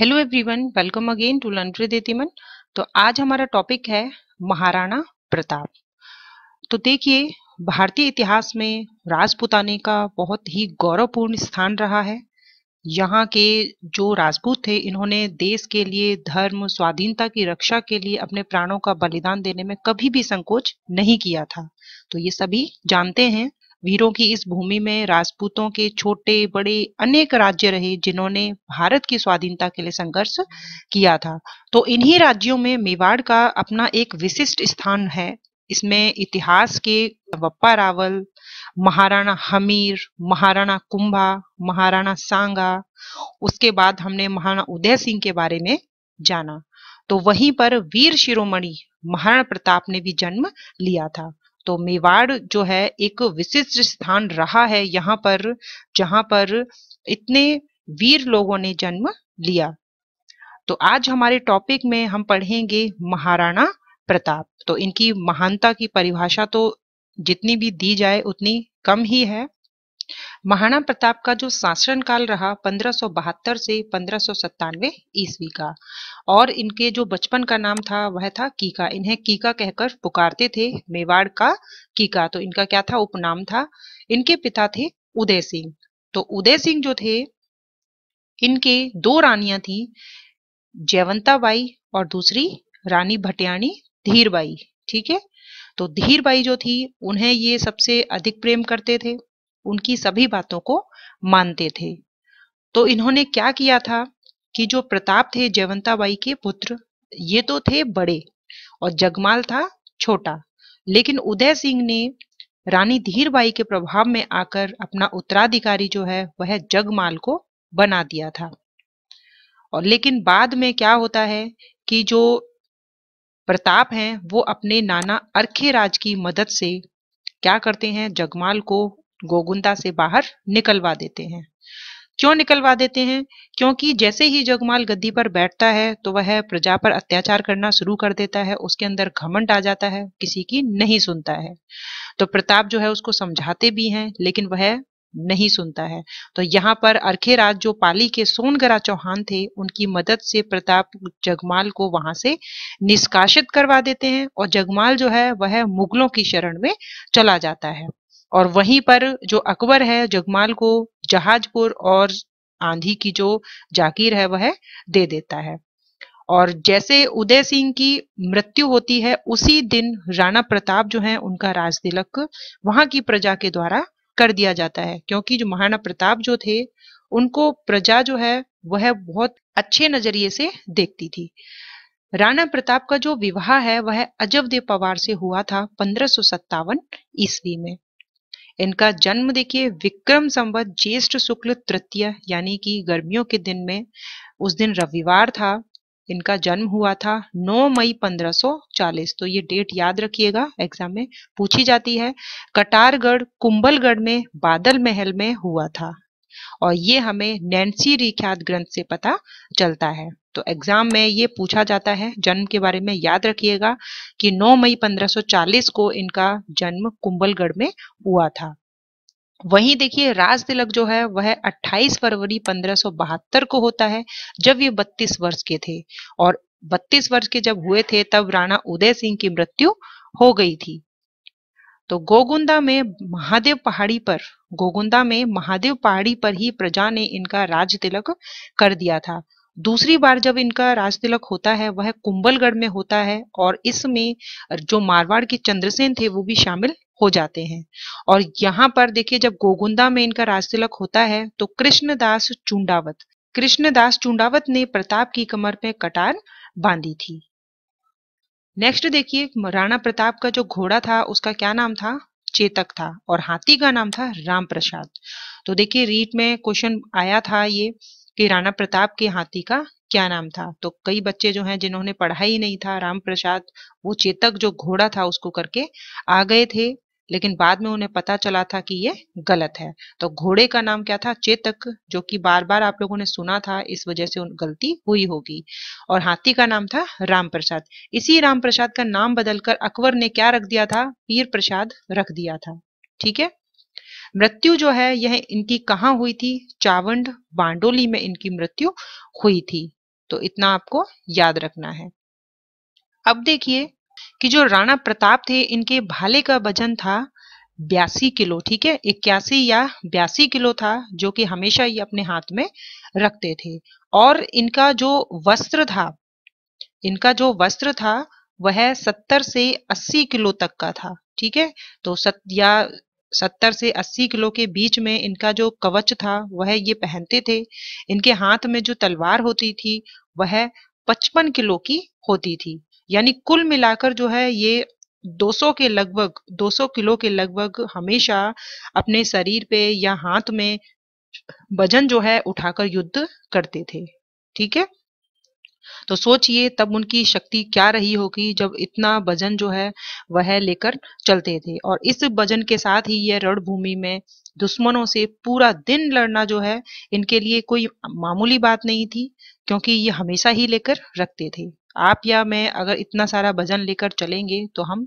hello everyone welcome again to लंड्री देतीमन तो आज हमारा टॉपिक है महाराणा प्रताप तो देखिए भारतीय इतिहास में राजपूताने का बहुत ही गौरवपूर्ण स्थान रहा है यहाँ के जो राजपूत थे इन्होंने देश के लिए धर्म स्वाधीनता की रक्षा के लिए अपने प्राणों का बलिदान देने में कभी भी संकोच नहीं किया था तो ये सभी जानते हैं वीरों की इस भूमि में राजपूतों के छोटे बड़े अनेक राज्य रहे जिन्होंने भारत की स्वाधीनता के लिए संघर्ष किया था तो इन्हीं राज्यों में मेवाड़ का अपना एक विशिष्ट स्थान है इसमें इतिहास के वप्पा रावल महाराणा हमीर महाराणा कुंभा महाराणा सांगा उसके बाद हमने महाराणा उदय सिंह के बारे में जाना तो वहीं पर वीर शिरोमणि महाराणा प्रताप ने भी जन्म लिया था तो मेवाड़ जो है एक विशिष्ट स्थान रहा है यहाँ पर जहां पर इतने वीर लोगों ने जन्म लिया तो आज हमारे टॉपिक में हम पढ़ेंगे महाराणा प्रताप तो इनकी महानता की परिभाषा तो जितनी भी दी जाए उतनी कम ही है महाराणा प्रताप का जो शासन काल रहा पंद्रह से पंद्रह ईस्वी का और इनके जो बचपन का नाम था वह था कीका इन्हें कीका कहकर पुकारते थे मेवाड़ का कीका तो इनका क्या था उपनाम था इनके पिता थे उदय सिंह तो उदय सिंह जो थे इनके दो रानियां थी जयवंताबाई और दूसरी रानी भटियाणी धीरबाई ठीक है तो धीरबाई जो थी उन्हें ये सबसे अधिक प्रेम करते थे उनकी सभी बातों को मानते थे तो इन्होंने क्या किया था कि जो प्रताप थे जयवंताबाई के पुत्र ये तो थे बड़े और जगमाल था छोटा लेकिन उदय सिंह ने रानी धीरबाई के प्रभाव में आकर अपना उत्तराधिकारी जो है वह जगमाल को बना दिया था और लेकिन बाद में क्या होता है कि जो प्रताप हैं वो अपने नाना अर्खे राज की मदद से क्या करते हैं जगमाल को गोगुंदा से बाहर निकलवा देते हैं क्यों निकलवा देते हैं क्योंकि जैसे ही जगमाल गद्दी पर बैठता है तो वह प्रजा पर अत्याचार करना शुरू कर देता है उसके अंदर घमंड आ जाता है किसी की नहीं सुनता है तो प्रताप जो है उसको समझाते भी हैं लेकिन वह नहीं सुनता है तो यहाँ पर अर्खेराज जो पाली के सोनगरा चौहान थे उनकी मदद से प्रताप जगमाल को वहां से निष्कासित करवा देते हैं और जगमाल जो है वह मुगलों की शरण में चला जाता है और वहीं पर जो अकबर है जगमाल को जहाजपुर और आंधी की जो जागीर है वह दे देता है और जैसे उदय सिंह की मृत्यु होती है उसी दिन राणा प्रताप जो है उनका राज तिलक वहां की प्रजा के द्वारा कर दिया जाता है क्योंकि जो महाराणा प्रताप जो थे उनको प्रजा जो है वह बहुत अच्छे नजरिए से देखती थी राणा प्रताप का जो विवाह है वह अजब देव पवार से हुआ था पंद्रह ईस्वी में इनका जन्म देखिए विक्रम संवत ज्येष्ठ शुक्ल तृतीय यानी कि गर्मियों के दिन में उस दिन रविवार था इनका जन्म हुआ था 9 मई 1540 तो ये डेट याद रखिएगा एग्जाम में पूछी जाती है कटारगढ़ कुंबलगढ़ में बादल महल में हुआ था और ये हमें नैन्सी रिख्यात ग्रंथ से पता चलता है तो एग्जाम में ये पूछा जाता है जन्म के बारे में याद रखिएगा कि 9 मई 1540 को इनका जन्म कुंभलगढ़ में हुआ था वहीं देखिए राज तिलक जो है वह 28 फरवरी 1572 को होता है जब ये 32 वर्ष के थे और 32 वर्ष के जब हुए थे तब राणा उदय सिंह की मृत्यु हो गई थी तो गोगुंदा में महादेव पहाड़ी पर गोगुंदा में महादेव पहाड़ी पर ही प्रजा ने इनका राज तिलक कर दिया था दूसरी बार जब इनका राज तिलक होता है वह कुंभलगढ़ में होता है और इसमें जो मारवाड़ के चंद्रसेन थे वो भी शामिल हो जाते हैं और यहाँ पर देखिए जब गोगुंदा में इनका राज तिलक होता है तो कृष्णदास चुंडावत कृष्णदास चुंडावत ने प्रताप की कमर पे कटार बांधी थी नेक्स्ट देखिए राणा प्रताप का जो घोड़ा था उसका क्या नाम था चेतक था और हाथी का नाम था राम प्रसाद तो देखिए रीट में क्वेश्चन आया था ये कि राणा प्रताप के हाथी का क्या नाम था तो कई बच्चे जो हैं जिन्होंने पढ़ा ही नहीं था राम प्रसाद वो चेतक जो घोड़ा था उसको करके आ गए थे लेकिन बाद में उन्हें पता चला था कि ये गलत है तो घोड़े का नाम क्या था चेतक जो कि बार बार आप लोगों ने सुना था इस वजह से उन गलती हुई होगी और हाथी का नाम था राम प्रसाद इसी राम प्रसाद का नाम बदलकर अकबर ने क्या रख दिया था पीर प्रसाद रख दिया था ठीक है मृत्यु जो है यह इनकी कहाँ हुई थी चावंड बांडोली में इनकी मृत्यु हुई थी तो इतना आपको याद रखना है अब देखिए कि जो राणा प्रताप थे इनके भाले का वजन था बयासी किलो ठीक है इक्यासी या बयासी किलो था जो कि हमेशा ये अपने हाथ में रखते थे और इनका जो वस्त्र था इनका जो वस्त्र था वह सत्तर से अस्सी किलो तक का था ठीक है तो सत या सत्तर से अस्सी किलो के बीच में इनका जो कवच था वह ये पहनते थे इनके हाथ में जो तलवार होती थी वह पचपन किलो की होती थी यानी कुल मिलाकर जो है ये 200 के लगभग 200 किलो के लगभग हमेशा अपने शरीर पे या हाथ में वजन जो है उठाकर युद्ध करते थे ठीक है तो सोचिए तब उनकी शक्ति क्या रही होगी जब इतना वजन जो है वह लेकर चलते थे और इस वजन के साथ ही यह रणभूमि में दुश्मनों से पूरा दिन लड़ना जो है इनके लिए कोई मामूली बात नहीं थी क्योंकि ये हमेशा ही लेकर रखते थे आप या मैं अगर इतना सारा वजन लेकर चलेंगे तो हम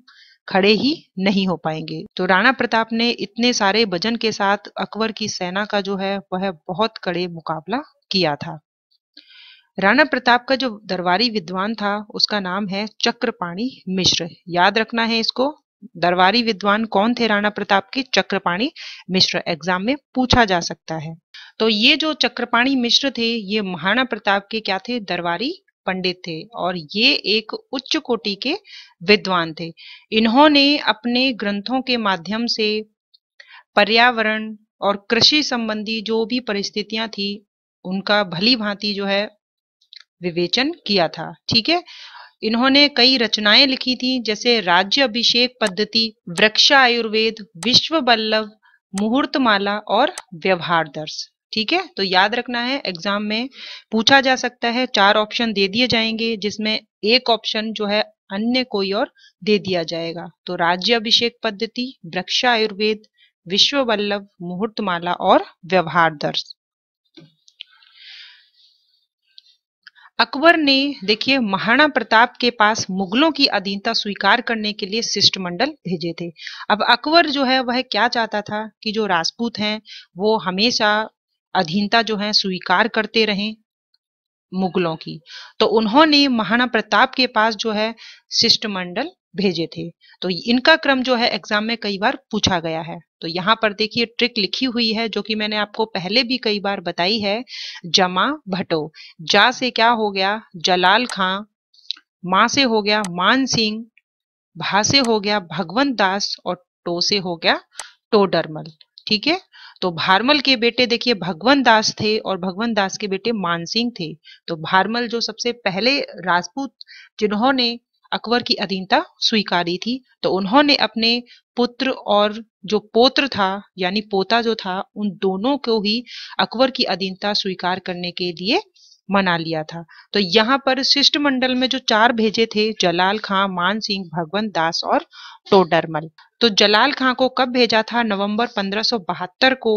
खड़े ही नहीं हो पाएंगे तो राणा प्रताप ने इतने सारे वजन के साथ अकबर की सेना का जो है वह बहुत कड़े मुकाबला किया था राणा प्रताप का जो दरबारी विद्वान था उसका नाम है चक्रपाणी मिश्र याद रखना है इसको दरबारी विद्वान कौन थे राणा प्रताप के चक्रपाणी मिश्र एग्जाम में पूछा जा सकता है तो ये जो चक्रपाणी मिश्र थे ये महाराणा प्रताप के क्या थे दरबारी पंडित थे और ये एक उच्च कोटि के विद्वान थे इन्होंने अपने ग्रंथों के माध्यम से पर्यावरण और कृषि संबंधी जो भी परिस्थितियां थी उनका भली भांति जो है विवेचन किया था ठीक है इन्होंने कई रचनाएं लिखी थी जैसे राज्य अभिषेक पद्धति वृक्ष आयुर्वेद विश्व बल्लभ मुहूर्तमाला और व्यवहार दर्श ठीक है तो याद रखना है एग्जाम में पूछा जा सकता है चार ऑप्शन दे दिए जाएंगे जिसमें एक ऑप्शन जो है अन्य कोई और दे दिया जाएगा तो राज्य अभिषेक पद्धति वृक्ष आयुर्वेद विश्व वल्लभ मुहूर्तमाला और व्यवहार दर्श अकबर ने देखिए महाराणा प्रताप के पास मुगलों की अधीनता स्वीकार करने के लिए शिष्टमंडल भेजे थे अब अकबर जो है वह क्या चाहता था कि जो राजपूत हैं वो हमेशा अधीनता जो है स्वीकार करते रहे मुगलों की तो उन्होंने महाराणा प्रताप के पास जो है शिष्टमंडल भेजे थे तो इनका क्रम जो है एग्जाम में कई बार पूछा गया है तो यहाँ पर देखिए ट्रिक लिखी हुई है जो कि मैंने आपको पहले भी कई बार बताई है जमा भटो जा से क्या हो गया जलाल खां मां से हो गया मान सिंह भा से हो गया भगवंत दास और टो से हो गया टोडरमल ठीक है तो भारमल के बेटे देखिए भगवान दास थे और भगवान दास के बेटे मानसिंह थे तो भारमल जो सबसे पहले राजपूत जिन्होंने अकबर की अधीनता स्वीकारी थी तो उन्होंने अपने पुत्र और जो पोत्र था यानी पोता जो था उन दोनों को ही अकबर की अधीनता स्वीकार करने के लिए मना लिया था तो यहाँ पर शिष्टमंडल में जो चार भेजे थे जलाल खां मान सिंह भगवंत दास और टोडरमल तो जलाल खां को कब भेजा था नवंबर 1572 को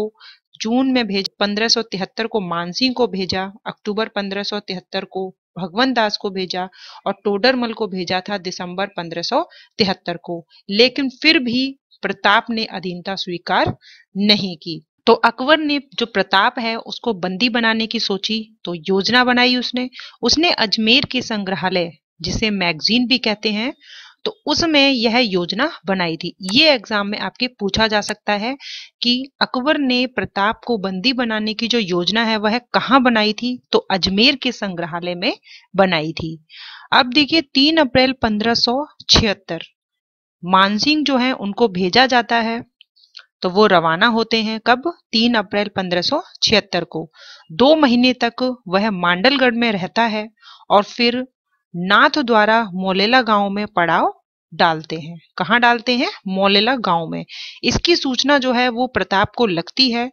जून में भेज 1573 को मानसिंह को भेजा अक्टूबर 1573 को भगवान दास को भेजा और टोडरमल को भेजा था दिसंबर 1573 को लेकिन फिर भी प्रताप ने अधीनता स्वीकार नहीं की तो अकबर ने जो प्रताप है उसको बंदी बनाने की सोची तो योजना बनाई उसने उसने अजमेर के संग्रहालय जिसे मैगजीन भी कहते हैं तो उसमें यह योजना बनाई थी ये एग्जाम में आपके पूछा जा सकता है कि अकबर ने प्रताप को बंदी बनाने की जो योजना है वह कहाँ बनाई थी तो अजमेर के संग्रहालय में बनाई थी अब देखिए तीन अप्रैल पंद्रह मानसिंह जो है उनको भेजा जाता है तो वो रवाना होते हैं कब तीन अप्रैल पंद्रह को दो महीने तक वह मांडलगढ़ में रहता है और फिर नाथ द्वारा मोलेला गांव में पड़ाव डालते हैं कहाँ डालते हैं मोलेला गांव में इसकी सूचना जो है वो प्रताप को लगती है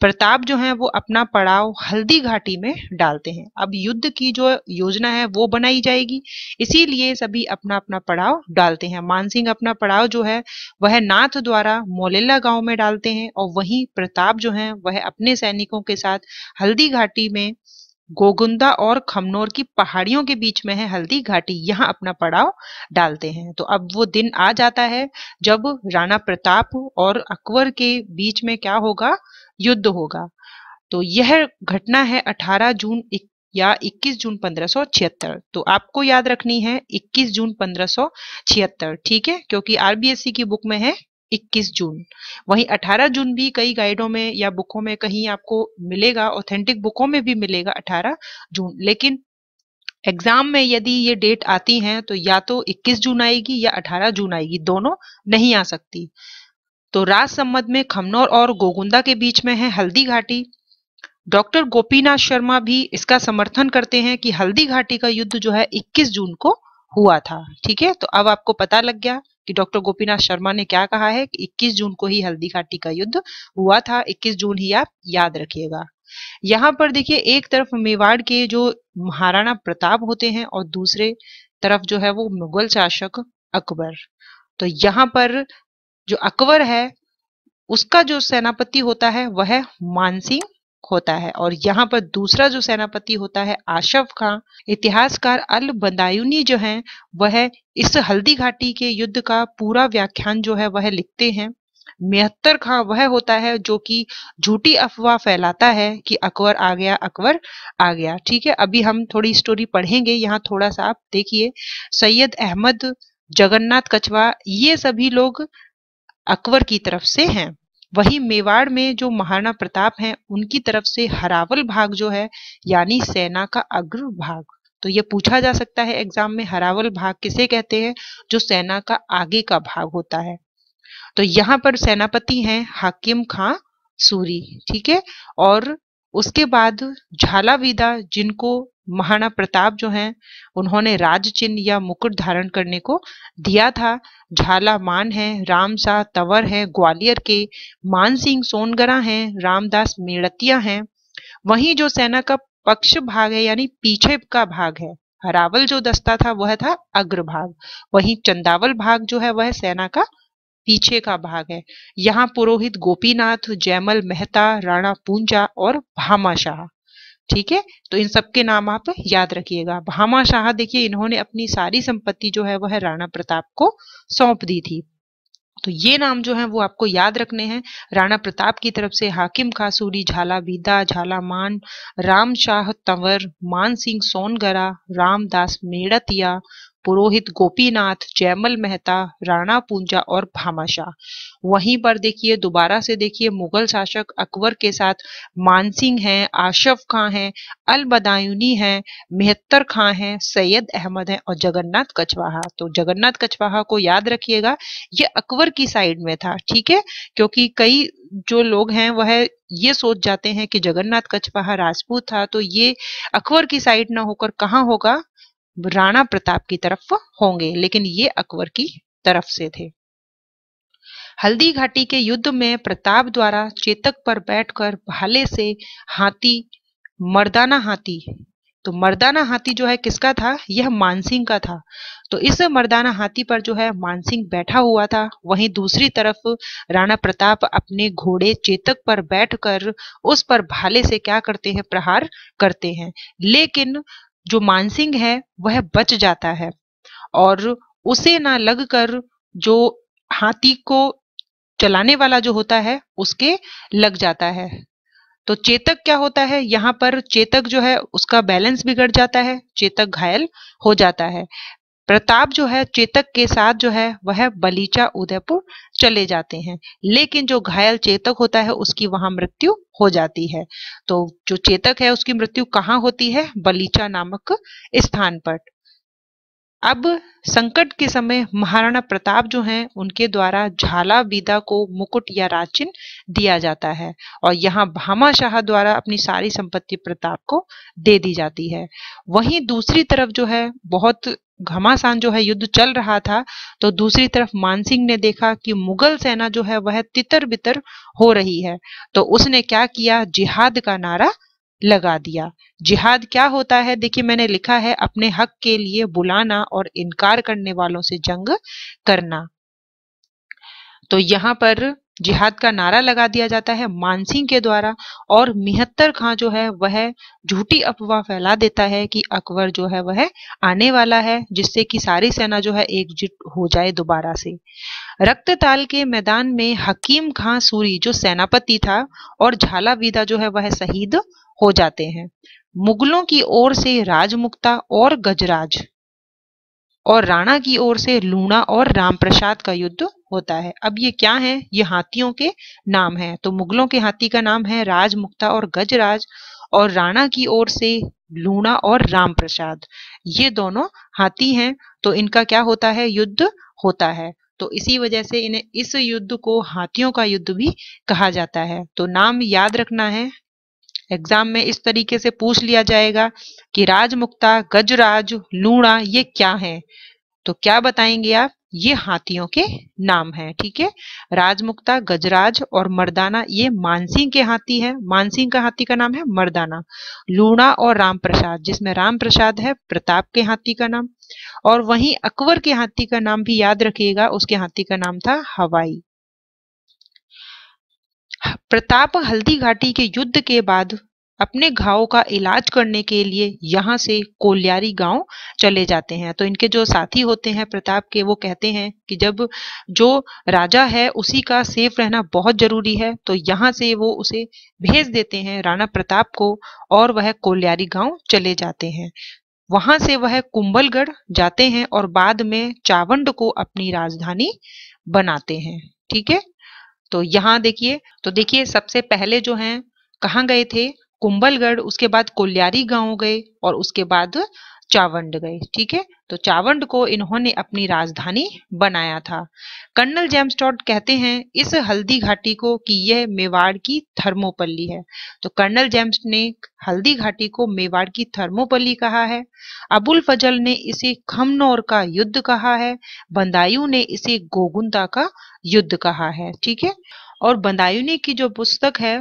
प्रताप जो है वो अपना पड़ाव हल्दी घाटी में डालते हैं अब युद्ध की जो योजना है वो बनाई जाएगी इसीलिए सभी अपना अपना पड़ाव डालते हैं मानसिंह अपना पड़ाव जो है वह नाथ द्वारा मोलेला गांव में डालते हैं और वहीं प्रताप जो है वह अपने सैनिकों के साथ हल्दी घाटी में गोगुंदा और खमनोर की पहाड़ियों के बीच में है हल्दी घाटी यहाँ अपना पड़ाव डालते हैं तो अब वो दिन आ जाता है जब राणा प्रताप और अकबर के बीच में क्या होगा युद्ध होगा तो यह घटना है 18 जून या 21 जून पंद्रह तो आपको याद रखनी है 21 जून पंद्रह ठीक है क्योंकि आरबीएससी की बुक में है 21 जून वहीं 18 जून भी कई गाइडों में या बुकों में कहीं आपको मिलेगा ऑथेंटिक बुकों में भी मिलेगा 18 जून लेकिन एग्जाम में यदि ये डेट आती हैं तो या तो 21 जून आएगी या 18 जून आएगी दोनों नहीं आ सकती तो राजसम्मत में खमनौर और गोगुंदा के बीच में है हल्दी घाटी डॉक्टर गोपीनाथ शर्मा भी इसका समर्थन करते हैं कि हल्दी घाटी का युद्ध जो है 21 जून को हुआ था ठीक है तो अब आपको पता लग गया कि डॉक्टर गोपीनाथ शर्मा ने क्या कहा है कि 21 जून को ही हल्दी घाटी का युद्ध हुआ था 21 जून ही आप याद रखिएगा यहाँ पर देखिए एक तरफ मेवाड़ के जो महाराणा प्रताप होते हैं और दूसरे तरफ जो है वो मुगल शासक अकबर तो यहाँ पर जो अकबर है उसका जो सेनापति होता है वह मानसिंह होता है और यहाँ पर दूसरा जो सेनापति होता है आशफ खां इतिहासकार अल बदायूनी जो है वह इस हल्दी घाटी के युद्ध का पूरा व्याख्यान जो है वह लिखते हैं मेहत्तर खां वह होता है जो कि झूठी अफवाह फैलाता है कि अकबर आ गया अकबर आ गया ठीक है अभी हम थोड़ी स्टोरी पढ़ेंगे यहाँ थोड़ा सा आप देखिए सैयद अहमद जगन्नाथ कछवा ये सभी लोग अकबर की तरफ से हैं वही मेवाड़ में जो महाराणा प्रताप हैं उनकी तरफ से हरावल भाग जो है यानी सेना का अग्र भाग तो ये पूछा जा सकता है एग्जाम में हरावल भाग किसे कहते हैं जो सेना का आगे का भाग होता है तो यहाँ पर सेनापति हैं हाकिम खां सूरी ठीक है और उसके बाद झालाविदा जिनको महाराणा प्रताप जो हैं उन्होंने राज चिन्ह या मुकुट धारण करने को दिया था झाला मान है रामसा तवर है ग्वालियर के मान सिंह सोनगरा है रामदास मेड़तिया हैं वहीं जो सेना का पक्ष भाग है यानी पीछे का भाग है हरावल जो दस्ता था वह था अग्रभाग वहीं चंदावल भाग जो है वह सेना का पीछे का भाग है यहाँ पुरोहित गोपीनाथ जयमल मेहता राणा पूंजा और भामाशाह ठीक है तो इन सबके नाम आप याद रखिएगा भामा शाह देखिए इन्होंने अपनी सारी संपत्ति जो है वह राणा प्रताप को सौंप दी थी तो ये नाम जो है वो आपको याद रखने हैं राणा प्रताप की तरफ से हाकिम खासूरी झाला बीदा झाला मान राम शाह तंवर मान सिंह सोनगरा रामदास मेड़तिया पुरोहित गोपीनाथ जयमल मेहता राणा पूंजा और भामाशाह वहीं पर देखिए दोबारा से देखिए मुगल शासक अकबर के साथ मानसिंह हैं आशफ खां हैं अल बदायूनी हैं मेहत्तर खां हैं सैयद अहमद हैं और जगन्नाथ कछवाहा तो जगन्नाथ कछवाहा को याद रखिएगा ये अकबर की साइड में था ठीक है क्योंकि कई जो लोग हैं वह ये सोच जाते हैं कि जगन्नाथ कछवाहा राजपूत था तो ये अकबर की साइड ना होकर कहाँ होगा राणा प्रताप की तरफ होंगे लेकिन ये अकबर की तरफ से थे हल्दी घाटी के युद्ध में प्रताप द्वारा चेतक पर बैठकर भाले से हाथी मर्दाना हाथी तो मर्दाना हाथी जो है किसका था यह मानसिंह का था तो इस मर्दाना हाथी पर जो है मानसिंह बैठा हुआ था वहीं दूसरी तरफ राणा प्रताप अपने घोड़े चेतक पर बैठकर उस पर भाले से क्या करते हैं प्रहार करते हैं लेकिन जो मानसिंह है वह बच जाता है और उसे ना लगकर जो हाथी को चलाने वाला जो होता है उसके लग जाता है तो चेतक क्या होता है यहाँ पर चेतक जो है उसका बैलेंस बिगड़ जाता है चेतक घायल हो जाता है प्रताप जो है चेतक के साथ जो है वह बलीचा उदयपुर चले जाते हैं लेकिन जो घायल चेतक होता है उसकी वहां मृत्यु हो जाती है तो जो चेतक है उसकी मृत्यु कहाँ होती है बलीचा नामक स्थान पर अब संकट के समय महाराणा प्रताप जो हैं उनके द्वारा झाला विदा को मुकुट या राचिन दिया जाता है और यहाँ भामा शाह द्वारा अपनी सारी संपत्ति प्रताप को दे दी जाती है वहीं दूसरी तरफ जो है बहुत घमासान जो है युद्ध चल रहा था तो दूसरी तरफ मानसिंह ने देखा कि मुगल सेना जो है वह तितर बितर हो रही है तो उसने क्या किया जिहाद का नारा लगा दिया जिहाद क्या होता है देखिए मैंने लिखा है अपने हक के लिए बुलाना और इनकार करने वालों से जंग करना तो यहाँ पर जिहाद का नारा लगा दिया जाता है मानसिंह के द्वारा और मिहत्तर खां जो है वह झूठी अफवाह फैला देता है कि अकबर जो है वह आने वाला है जिससे कि सारी सेना जो है एकजुट हो जाए दोबारा से रक्तताल के मैदान में हकीम खां सूरी जो सेनापति था और झाला विदा जो है वह शहीद हो जाते हैं मुगलों की ओर से राजमुक्ता और गजराज और राणा की ओर से लूणा और रामप्रसाद का युद्ध होता है अब ये क्या है ये हाथियों के नाम है तो मुगलों के हाथी का नाम है राजमुक्ता और गजराज और राणा की ओर से लूणा और रामप्रसाद ये दोनों हाथी हैं तो इनका क्या होता है युद्ध होता है तो इसी वजह से इन्हें इस युद्ध को हाथियों का युद्ध भी कहा जाता है तो नाम याद रखना है एग्जाम में इस तरीके से पूछ लिया जाएगा कि राजमुक्ता गजराज लूणा ये क्या है तो क्या बताएंगे आप ये हाथियों के नाम है ठीक है राजमुक्ता गजराज और मर्दाना ये मानसिंह के हाथी हैं मानसिंह का हाथी का नाम है मर्दाना लूणा और राम प्रसाद जिसमें राम प्रसाद है प्रताप के हाथी का नाम और वहीं अकबर के हाथी का नाम भी याद रखिएगा उसके हाथी का नाम था हवाई प्रताप हल्दी घाटी के युद्ध के बाद अपने घावों का इलाज करने के लिए यहाँ से कोल्यारी गांव चले जाते हैं तो इनके जो साथी होते हैं प्रताप के वो कहते हैं कि जब जो राजा है उसी का सेफ रहना बहुत जरूरी है तो यहाँ से वो उसे भेज देते हैं राणा प्रताप को और वह कोल्यारी गांव चले जाते हैं वहां से वह कुंभलगढ़ जाते हैं और बाद में चावंड को अपनी राजधानी बनाते हैं ठीक है तो यहाँ देखिए तो देखिए सबसे पहले जो है कहाँ गए थे कुंबलगढ़ उसके बाद कोल्यारी गांव गए और उसके बाद चावंड गए ठीक है तो चावंड को इन्होंने अपनी राजधानी बनाया था कर्नल जेम्सटॉट कहते हैं इस हल्दी घाटी को कि यह मेवाड़ की थर्मोपल्ली है तो कर्नल जेम्स ने हल्दी घाटी को मेवाड़ की थर्मोपल्ली कहा है अबुल फजल ने इसे खमनौर का युद्ध कहा है बंदायू ने इसे गोगुंदा का युद्ध कहा है ठीक है और बंदायुनी की जो पुस्तक है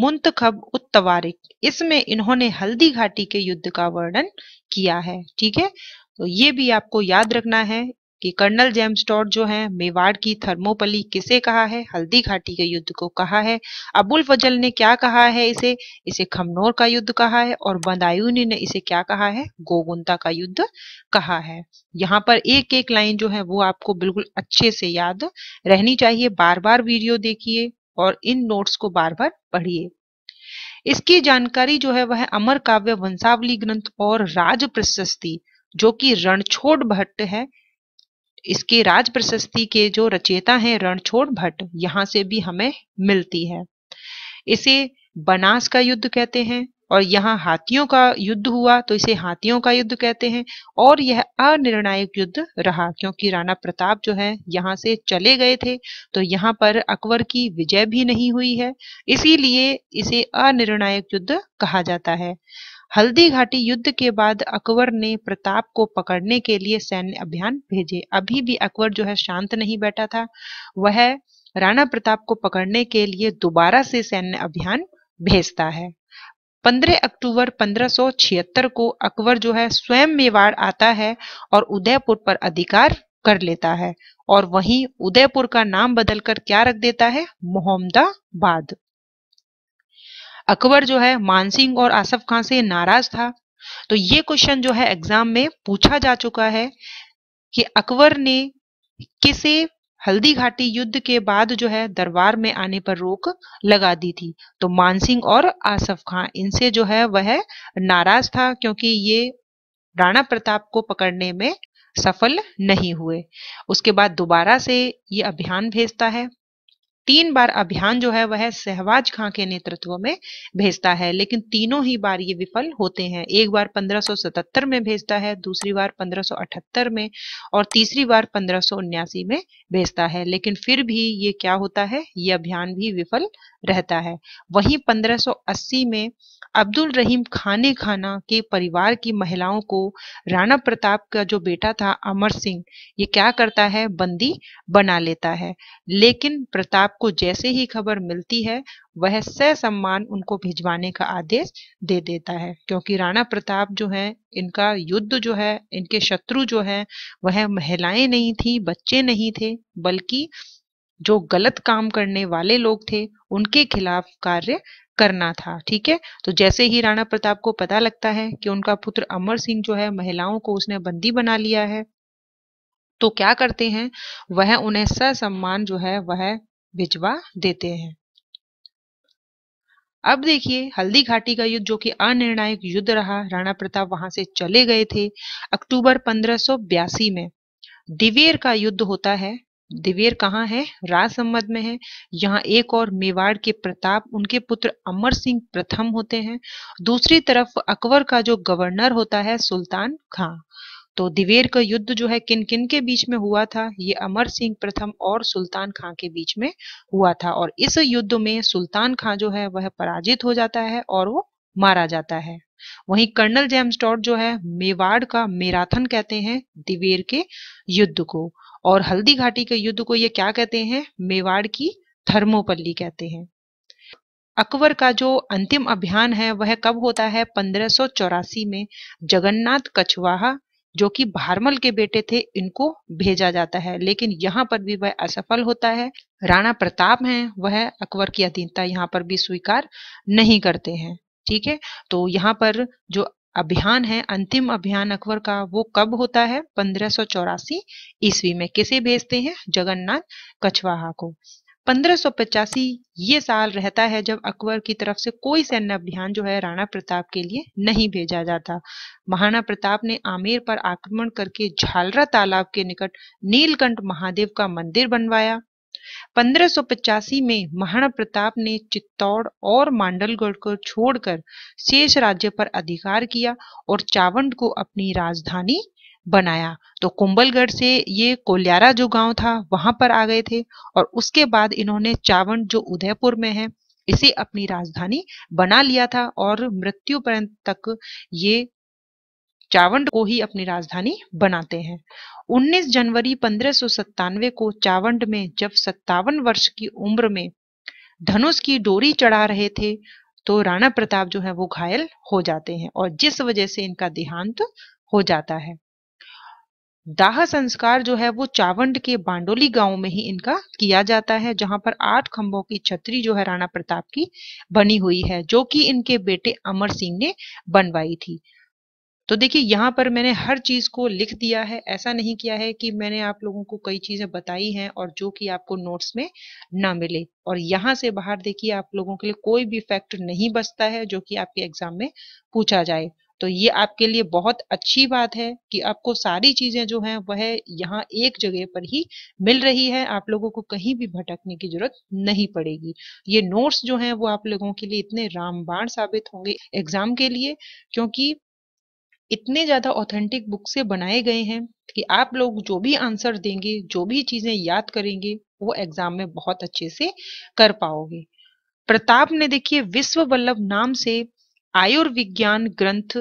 मुंतखब उत्तवारिक इसमें इन्होंने हल्दी घाटी के युद्ध का वर्णन किया है ठीक है तो ये भी आपको याद रखना है कि कर्नल जेम्स टॉट जो है मेवाड़ की थर्मोपली किसे कहा है हल्दी घाटी के युद्ध को कहा है अबुल फजल ने क्या कहा है इसे इसे खमनौर का युद्ध कहा है और बंदायूनी ने इसे क्या कहा है गोगुंता का युद्ध कहा है यहाँ पर एक एक लाइन जो है वो आपको बिल्कुल अच्छे से याद रहनी चाहिए बार बार वीडियो देखिए और इन नोट्स को बार बार पढ़िए इसकी जानकारी जो है वह अमर काव्य वंशावली ग्रंथ और राज प्रशस्ति जो कि रणछोड़ भट्ट है इसके राज प्रशस्ति के जो रचयिता हैं रणछोड़ भट्ट यहाँ से भी हमें मिलती है इसे बनास का युद्ध कहते हैं और यहाँ हाथियों का युद्ध हुआ तो इसे हाथियों का युद्ध कहते हैं और यह अनिर्णायक युद्ध रहा क्योंकि राणा प्रताप जो है यहाँ से चले गए थे तो यहाँ पर अकबर की विजय भी नहीं हुई है इसीलिए इसे अनिर्णायक युद्ध कहा जाता है हल्दी घाटी युद्ध के बाद अकबर ने प्रताप को पकड़ने के लिए सैन्य अभियान भेजे अभी भी अकबर जो है शांत नहीं बैठा था वह राणा प्रताप को पकड़ने के लिए दोबारा से सैन्य अभियान भेजता है 15 अक्टूबर 1576 को अकबर जो है स्वयं मेवाड़ आता है और उदयपुर पर अधिकार कर लेता है और वहीं उदयपुर का नाम बदलकर क्या रख देता है मोहम्मदाबाद अकबर जो है मानसिंह और आसफ खान से नाराज था तो ये क्वेश्चन जो है एग्जाम में पूछा जा चुका है कि अकबर ने किसे हल्दी घाटी युद्ध के बाद जो है दरबार में आने पर रोक लगा दी थी तो मानसिंह और आसफ खां इनसे जो है वह नाराज था क्योंकि ये राणा प्रताप को पकड़ने में सफल नहीं हुए उसके बाद दोबारा से ये अभियान भेजता है तीन बार अभियान जो है वह सहवाज खां के नेतृत्व में भेजता है लेकिन तीनों ही बार ये विफल होते हैं एक बार 1577 में भेजता है दूसरी बार 1578 में और तीसरी बार पंद्रह में भेजता है लेकिन फिर भी ये क्या होता है ये अभियान भी विफल रहता है वहीं 1580 में अब्दुल रहीम खाने खाना के परिवार की महिलाओं को राणा प्रताप का जो बेटा था अमर सिंह ये क्या करता है बंदी बना लेता है लेकिन प्रताप को जैसे ही खबर मिलती है वह सम्मान उनको भिजवाने का आदेश दे देता है क्योंकि राणा प्रताप जो है इनका युद्ध जो है इनके शत्रु जो है वह महिलाएं नहीं थी बच्चे नहीं थे बल्कि जो गलत काम करने वाले लोग थे उनके खिलाफ कार्य करना था ठीक है तो जैसे ही राणा प्रताप को पता लगता है कि उनका पुत्र अमर सिंह जो है महिलाओं को उसने बंदी बना लिया है तो क्या करते हैं वह उन्हें सम्मान जो है वह भिजवा देते हैं अब देखिए हल्दी घाटी का युद्ध जो कि अनिर्णायक युद्ध रहा राणा प्रताप वहां से चले गए थे अक्टूबर 1582 में दिवेर का युद्ध होता है दिवेर कहाँ है राजसम्मत में है यहाँ एक और मेवाड़ के प्रताप उनके पुत्र अमर सिंह प्रथम होते हैं दूसरी तरफ अकबर का जो गवर्नर होता है सुल्तान खां तो दिवेर का युद्ध जो है किन किन के बीच में हुआ था ये अमर सिंह प्रथम और सुल्तान खां के बीच में हुआ था और इस युद्ध में सुल्तान खां जो है वह पराजित हो जाता है और वो मारा जाता है वहीं कर्नल टॉट जो है मेवाड़ का मेराथन कहते हैं दिवेर के युद्ध को और हल्दी घाटी के युद्ध को ये क्या कहते हैं मेवाड़ की थर्मोपल्ली कहते हैं अकबर का जो अंतिम अभियान है वह कब होता है पंद्रह में जगन्नाथ कछवाहा जो कि भारमल के बेटे थे इनको भेजा जाता है लेकिन यहाँ पर भी वह असफल होता है राणा प्रताप हैं वह अकबर की अधीनता यहाँ पर भी स्वीकार नहीं करते हैं ठीक है तो यहाँ पर जो अभियान है अंतिम अभियान अकबर का वो कब होता है पंद्रह ईस्वी में किसे भेजते हैं जगन्नाथ कछवाहा को पंद्रह ये साल रहता है जब अकबर की तरफ से कोई सैन्य अभियान जो है राणा प्रताप के लिए नहीं भेजा जाता महाराणा प्रताप ने आमेर पर आक्रमण करके झालरा तालाब के निकट नीलकंठ महादेव का मंदिर बनवाया 1585 में महाराणा प्रताप ने चित्तौड़ और मांडलगढ़ को छोड़कर शेष राज्य पर अधिकार किया और चावंड को अपनी राजधानी बनाया तो कुंबलगढ़ से ये कोल्यारा जो गांव था वहां पर आ गए थे और उसके बाद इन्होंने चावंड जो उदयपुर में है इसे अपनी राजधानी बना लिया था और मृत्यु पर्यंत तक ये चावंड को ही अपनी राजधानी बनाते हैं 19 जनवरी पंद्रह को चावंड में जब सत्तावन वर्ष की उम्र में धनुष की डोरी चढ़ा रहे थे तो राणा प्रताप जो है वो घायल हो जाते हैं और जिस वजह से इनका देहांत हो जाता है दाह संस्कार जो है वो चावंड के बांडोली गांव में ही इनका किया जाता है जहां पर आठ खंभों की छतरी जो है राणा प्रताप की बनी हुई है जो कि इनके बेटे अमर सिंह ने बनवाई थी तो देखिए यहाँ पर मैंने हर चीज को लिख दिया है ऐसा नहीं किया है कि मैंने आप लोगों को कई चीजें बताई हैं और जो कि आपको नोट्स में ना मिले और यहाँ से बाहर देखिए आप लोगों के लिए कोई भी फैक्ट नहीं बचता है जो कि आपके एग्जाम में पूछा जाए तो ये आपके लिए बहुत अच्छी बात है कि आपको सारी चीजें जो हैं वह यहाँ एक जगह पर ही मिल रही है आप लोगों को कहीं भी भटकने की जरूरत नहीं पड़ेगी ये नोट्स जो हैं वो आप लोगों के लिए इतने रामबाण साबित होंगे एग्जाम के लिए क्योंकि इतने ज्यादा ऑथेंटिक बुक से बनाए गए हैं कि आप लोग जो भी आंसर देंगे जो भी चीजें याद करेंगे वो एग्जाम में बहुत अच्छे से कर पाओगे प्रताप ने देखिए विश्व वल्लभ नाम से आयुर्विज्ञान ग्रंथ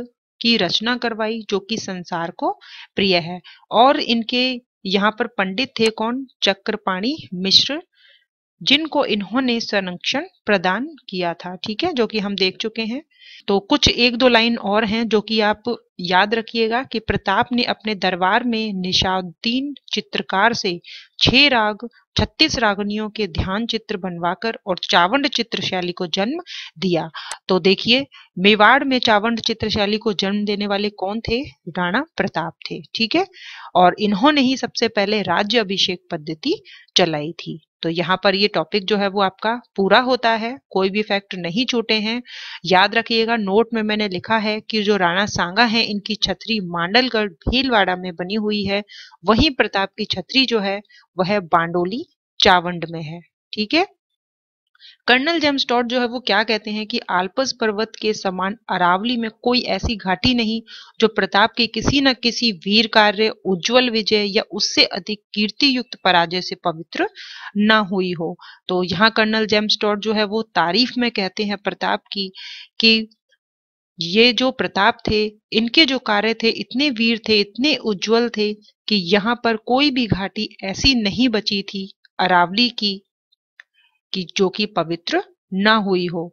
की रचना करवाई जो कि संसार को प्रिय है और इनके यहाँ पर पंडित थे कौन चक्रपाणी मिश्र जिनको इन्होंने संरक्षण प्रदान किया था ठीक है जो कि हम देख चुके हैं तो कुछ एक दो लाइन और हैं जो कि आप याद रखिएगा कि प्रताप ने अपने दरबार में निशाउद्दीन चित्रकार से छह राग छत्तीस रागनियों के ध्यान चित्र बनवाकर और चावंड चित्र शैली को जन्म दिया तो देखिए मेवाड़ में चावंड चित्र शैली को जन्म देने वाले कौन थे राणा प्रताप थे ठीक है और इन्होंने ही सबसे पहले राज्य अभिषेक पद्धति चलाई थी तो यहाँ पर ये टॉपिक जो है वो आपका पूरा होता है कोई भी फैक्ट नहीं छूटे हैं याद रखिएगा नोट में मैंने लिखा है कि जो राणा सांगा है इनकी छतरी मांडलगढ़ भीलवाड़ा में बनी हुई है वहीं प्रताप की छतरी जो है वह बांडोली चावंड में है ठीक है कर्नल जेम्स टॉट जो है वो क्या कहते हैं कि आल्पस पर्वत के समान अरावली में कोई ऐसी घाटी नहीं जो प्रताप के किसी न किसी वीर कार्य उज्जवल विजय या उससे अधिक कीर्ति युक्त पराजय से पवित्र न हुई हो तो यहाँ कर्नल टॉट जो है वो तारीफ में कहते हैं प्रताप की कि ये जो प्रताप थे इनके जो कार्य थे इतने वीर थे इतने उज्जवल थे कि यहाँ पर कोई भी घाटी ऐसी नहीं बची थी अरावली की कि जो कि पवित्र ना हुई हो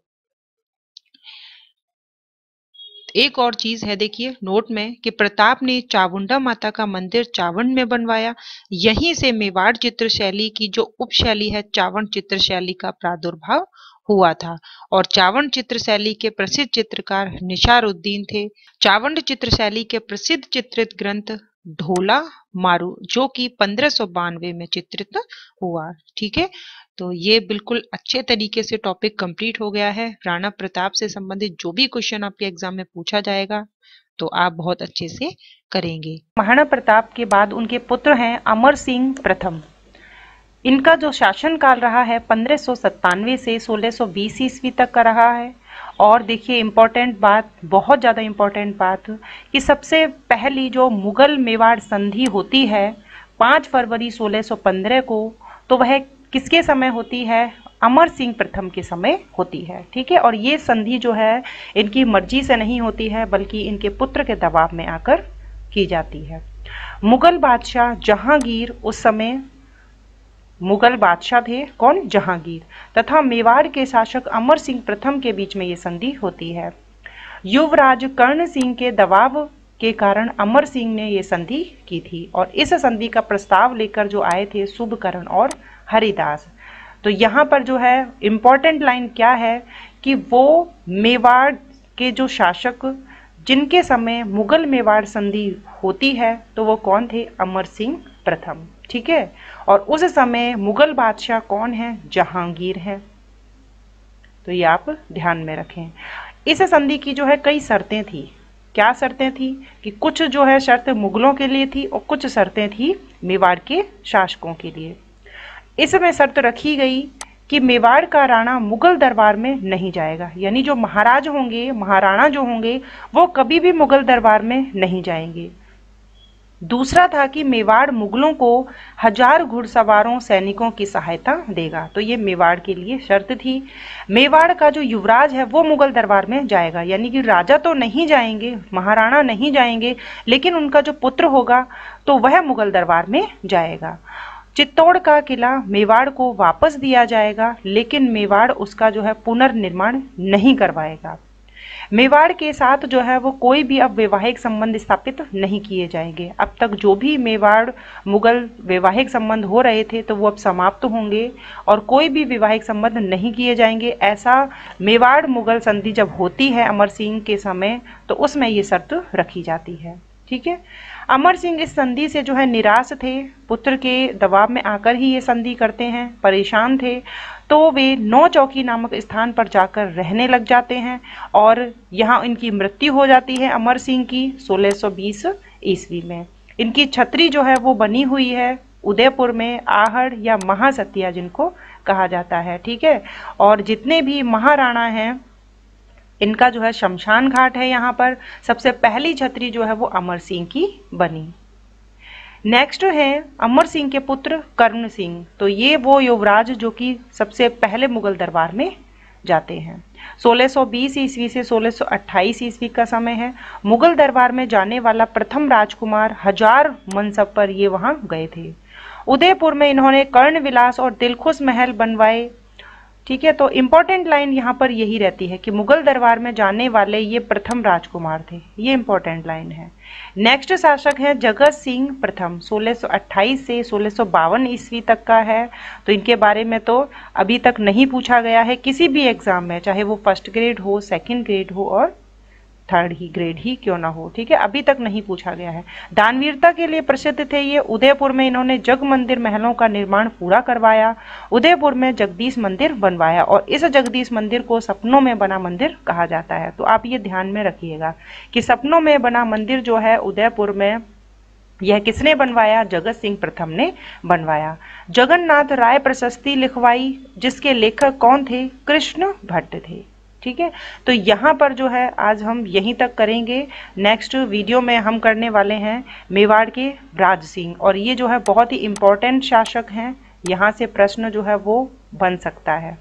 एक और चीज है देखिए नोट में कि प्रताप ने चावुंडा माता का मंदिर चावंड में बनवाया यहीं से मेवाड़ चित्र शैली की जो उपशैली है चावंड शैली का प्रादुर्भाव हुआ था और चावंड शैली के प्रसिद्ध चित्रकार निशारुद्दीन थे चावंड शैली के प्रसिद्ध चित्रित ग्रंथ ढोला मारू जो कि पंद्रह में चित्रित हुआ ठीक है तो ये बिल्कुल अच्छे तरीके से टॉपिक कंप्लीट हो गया है राणा प्रताप से संबंधित जो भी क्वेश्चन आपके एग्जाम में पूछा जाएगा तो आप बहुत अच्छे से करेंगे महाराणा प्रताप के बाद उनके पुत्र हैं अमर सिंह प्रथम इनका जो काल रहा है पंद्रह से सोलह ईस्वी तक का रहा है और देखिए इम्पॉर्टेंट बात बहुत ज़्यादा इम्पॉर्टेंट बात कि सबसे पहली जो मुग़ल मेवाड़ संधि होती है पाँच फरवरी 1615 को तो वह किसके समय होती है अमर सिंह प्रथम के समय होती है ठीक है और ये संधि जो है इनकी मर्जी से नहीं होती है बल्कि इनके पुत्र के दबाव में आकर की जाती है मुगल बादशाह जहांगीर उस समय मुगल बादशाह थे कौन जहांगीर तथा मेवाड़ के शासक अमर सिंह प्रथम के बीच में ये संधि होती है युवराज कर्ण सिंह के दबाव के कारण अमर सिंह ने ये संधि की थी और इस संधि का प्रस्ताव लेकर जो आए थे शुभकर्ण और हरिदास तो यहाँ पर जो है इम्पॉर्टेंट लाइन क्या है कि वो मेवाड़ के जो शासक जिनके समय मुगल मेवाड़ संधि होती है तो वो कौन थे अमर सिंह प्रथम ठीक है और उस समय मुगल बादशाह कौन है जहांगीर है तो ये आप ध्यान में रखें इस संधि की जो है कई शर्तें थी क्या शर्तें थी कि कुछ जो है शर्त मुगलों के लिए थी और कुछ शर्तें थी मेवाड़ के शासकों के लिए इस समय शर्त रखी गई कि मेवाड़ का राणा मुगल दरबार में नहीं जाएगा यानी जो महाराज होंगे महाराणा जो होंगे वो कभी भी मुगल दरबार में नहीं जाएंगे दूसरा था कि मेवाड़ मुगलों को हजार घुड़सवारों सैनिकों की सहायता देगा तो ये मेवाड़ के लिए शर्त थी मेवाड़ का जो युवराज है वो मुगल दरबार में जाएगा यानी कि राजा तो नहीं जाएंगे महाराणा नहीं जाएंगे लेकिन उनका जो पुत्र होगा तो वह मुगल दरबार में जाएगा चित्तौड़ का किला मेवाड़ को वापस दिया जाएगा लेकिन मेवाड़ उसका जो है पुनर्निर्माण नहीं करवाएगा मेवाड़ के साथ जो है वो कोई भी अब वैवाहिक संबंध स्थापित नहीं किए जाएंगे अब तक जो भी मेवाड़ मुगल वैवाहिक संबंध हो रहे थे तो वो अब समाप्त होंगे और कोई भी वैवाहिक संबंध नहीं किए जाएंगे ऐसा मेवाड़ मुगल संधि जब होती है अमर सिंह के समय तो उसमें ये शर्त रखी जाती है ठीक है अमर सिंह इस संधि से जो है निराश थे पुत्र के दबाव में आकर ही ये संधि करते हैं परेशान थे तो वे नौ चौकी नामक स्थान पर जाकर रहने लग जाते हैं और यहाँ इनकी मृत्यु हो जाती है अमर सिंह की 1620 ईस्वी में इनकी छतरी जो है वो बनी हुई है उदयपुर में आहड़ या महासत्या जिनको कहा जाता है ठीक है और जितने भी महाराणा हैं इनका जो है शमशान घाट है यहाँ पर सबसे पहली छतरी जो है वो अमर सिंह की बनी नेक्स्ट है अमर सिंह के पुत्र कर्ण सिंह तो ये वो युवराज जो कि सबसे पहले मुगल दरबार में जाते हैं 1620 ईस्वी से 1628 ईस्वी का समय है मुगल दरबार में जाने वाला प्रथम राजकुमार हजार मनसब पर ये वहाँ गए थे उदयपुर में इन्होंने कर्ण विलास और दिलखुश महल बनवाए ठीक है तो इम्पॉर्टेंट लाइन यहाँ पर यही रहती है कि मुगल दरबार में जाने वाले ये प्रथम राजकुमार थे ये इम्पोर्टेंट लाइन है नेक्स्ट शासक हैं जगत सिंह प्रथम 1628 से सोलह ईस्वी तक का है तो इनके बारे में तो अभी तक नहीं पूछा गया है किसी भी एग्ज़ाम में चाहे वो फर्स्ट ग्रेड हो सेकेंड ग्रेड हो और थर्ड ही ग्रेड ही क्यों ना हो ठीक है अभी तक नहीं पूछा गया है दानवीरता के लिए प्रसिद्ध थे ये उदयपुर में इन्होंने जग मंदिर महलों का निर्माण पूरा करवाया उदयपुर में जगदीश मंदिर बनवाया और इस जगदीश मंदिर को सपनों में बना मंदिर कहा जाता है तो आप ये ध्यान में रखिएगा कि सपनों में बना मंदिर जो है उदयपुर में यह किसने बनवाया जगत सिंह प्रथम ने बनवाया जगन्नाथ राय प्रशस्ति लिखवाई जिसके लेखक कौन थे कृष्ण भट्ट थे ठीक है तो यहाँ पर जो है आज हम यहीं तक करेंगे नेक्स्ट वीडियो में हम करने वाले हैं मेवाड़ के राज सिंह और ये जो है बहुत ही इम्पोर्टेंट शासक हैं यहाँ से प्रश्न जो है वो बन सकता है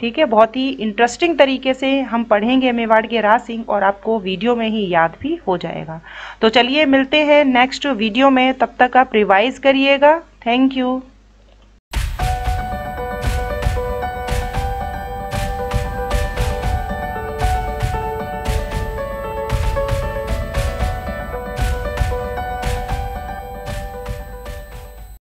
ठीक है बहुत ही इंटरेस्टिंग तरीके से हम पढ़ेंगे मेवाड़ के राज सिंह और आपको वीडियो में ही याद भी हो जाएगा तो चलिए मिलते हैं नेक्स्ट वीडियो में तब तक आप रिवाइज करिएगा थैंक यू